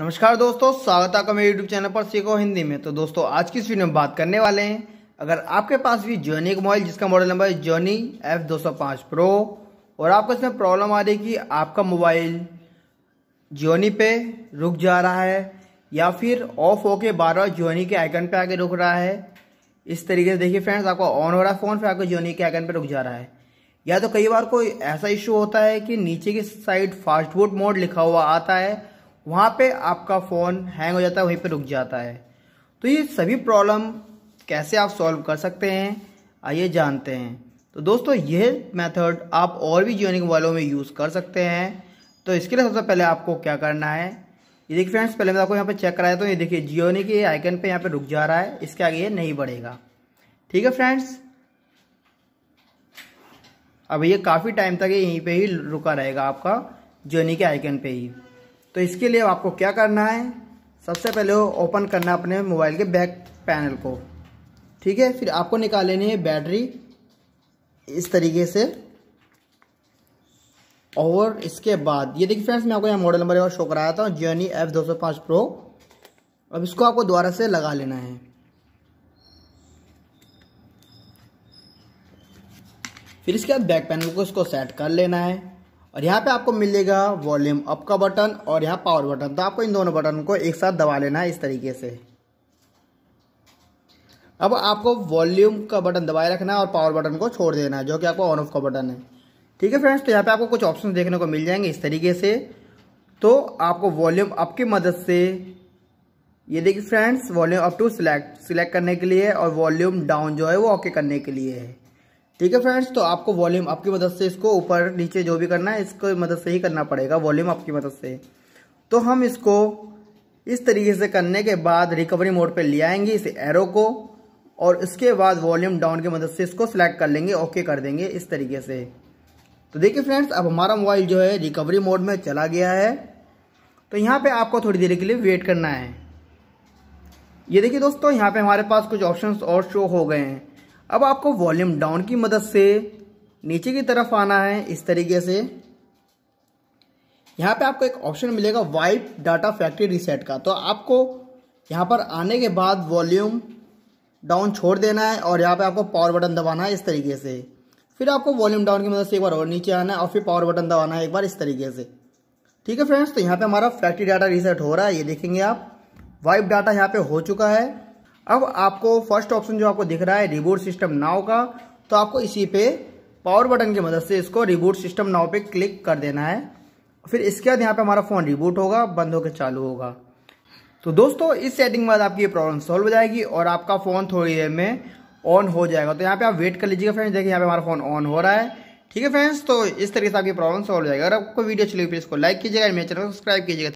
नमस्कार दोस्तों स्वागत है आपका मेरे यूट्यूब चैनल पर सीखो हिंदी में तो दोस्तों आज की इस वीडियो में बात करने वाले हैं अगर आपके पास भी जोनी का मोबाइल जिसका मॉडल नंबर है जोनी एफ दो सौ पाँच प्रो और आपको इसमें प्रॉब्लम आ रही कि आपका मोबाइल जोनी पे रुक जा रहा है या फिर ऑफ होके बार बार जोनी के आइकन पे आके रुक रहा है इस तरीके से देखिए फ्रेंड्स आपका ऑन हो रहा है फ़ोन फिर आपको जोनी के आइकन पर रुक जा रहा है या तो कई बार कोई ऐसा इशू होता है कि नीचे की साइड फास्ट बूट मोड लिखा हुआ आता है वहाँ पे आपका फ़ोन हैंग हो जाता है वहीं पे रुक जाता है तो ये सभी प्रॉब्लम कैसे आप सॉल्व कर सकते हैं आइए जानते हैं तो दोस्तों यह मेथड आप और भी जियोनी वालों में यूज़ कर सकते हैं तो इसके लिए सबसे पहले आपको क्या करना है ये देखिए फ्रेंड्स पहले मैं आपको यहाँ पर चेक कराया तो ये देखिए जियोनी के आइकन पर यहाँ पर रुक जा रहा है इसके आगे ये नहीं बढ़ेगा ठीक है फ्रेंड्स अब ये काफ़ी टाइम तक यहीं पर ही रुका रहेगा आपका जियोनी के आइकन पे ही तो इसके लिए आपको क्या करना है सबसे पहले ओपन करना अपने मोबाइल के बैक पैनल को ठीक है फिर आपको निकाल लेनी है बैटरी इस तरीके से और इसके बाद ये देखिए फ्रेंड्स मैं आपको यहाँ मॉडल नंबर शो कराया था जर्नी एफ दो सौ पाँच प्रो अब इसको आपको दोबारा से लगा लेना है फिर इसके बाद बैक पैनल को इसको सेट कर लेना है और यहाँ पे आपको मिलेगा वॉल्यूम अप का बटन और यहाँ पावर बटन तो आपको इन दोनों बटन को एक साथ दबा लेना है इस तरीके से अब आपको वॉल्यूम का बटन दबाए रखना है और पावर बटन को छोड़ देना है जो कि आपका ऑन ऑफ का बटन है ठीक है फ्रेंड्स तो यहाँ पे आपको कुछ ऑप्शन देखने को मिल जाएंगे इस तरीके से तो आपको वॉल्यूम अप की मदद से ये देखिए friends volume up to select select करने के लिए और वॉल्यूम डाउन जो है वो ओके करने के लिए है ठीक है फ्रेंड्स तो आपको वॉल्यूम आपकी मदद से इसको ऊपर नीचे जो भी करना है इसको मदद से ही करना पड़ेगा वॉल्यूम आपकी मदद से तो हम इसको इस तरीके से करने के बाद रिकवरी मोड पे ले आएंगे इस एरो को और इसके बाद वॉल्यूम डाउन की मदद से इसको सिलेक्ट कर लेंगे ओके कर देंगे इस तरीके से तो देखिए फ्रेंड्स अब हमारा मोबाइल जो है रिकवरी मोड में चला गया है तो यहाँ पे आपको थोड़ी देर के लिए वेट करना है ये देखिए दोस्तों यहाँ पे हमारे पास कुछ ऑप्शंस और शो हो गए हैं अब आपको वॉल्यूम डाउन की मदद से नीचे की तरफ आना है इस तरीके से यहाँ पे आपको एक ऑप्शन मिलेगा वाइप डाटा फैक्ट्री रीसेट का तो आपको यहाँ पर आने के बाद वॉल्यूम डाउन छोड़ देना है और यहाँ पे आपको पावर बटन दबाना है इस तरीके से फिर आपको वॉल्यूम डाउन की मदद से एक बार और नीचे आना है और फिर पावर बटन दबाना है एक बार इस तरीके से ठीक है फ्रेंड्स तो यहाँ पे हमारा फैक्ट्री डाटा रीसेट हो रहा है ये देखेंगे आप वाइप डाटा यहाँ पे हो चुका है अब आपको फर्स्ट ऑप्शन जो आपको दिख रहा है रिबोट सिस्टम नाव का तो आपको इसी पे पावर बटन की मदद से इसको रिबोट सिस्टम नाव पे क्लिक कर देना है फिर इसके बाद यहाँ पे हमारा फ़ोन रिबोट होगा बंद होकर चालू होगा तो दोस्तों इस सेटिंग के बाद आपकी ये प्रॉब्लम सॉल्व हो जाएगी और आपका फ़ोन थोड़ी देर में ऑन हो जाएगा तो यहाँ पे आप वेट कर लीजिएगा फ्रेंड्स देखिए यहाँ पे हमारा फ़ोन ऑन हो रहा है ठीक है फ्रेंड्स तो इस तरीके से आपकी प्रॉब्लम सॉल्व हो जाएगा अगर आपको वीडियो अच्छी लगी प्लीज़ को लाइक कीजिएगा मेरे चैनल को सब्सक्राइब कीजिएगा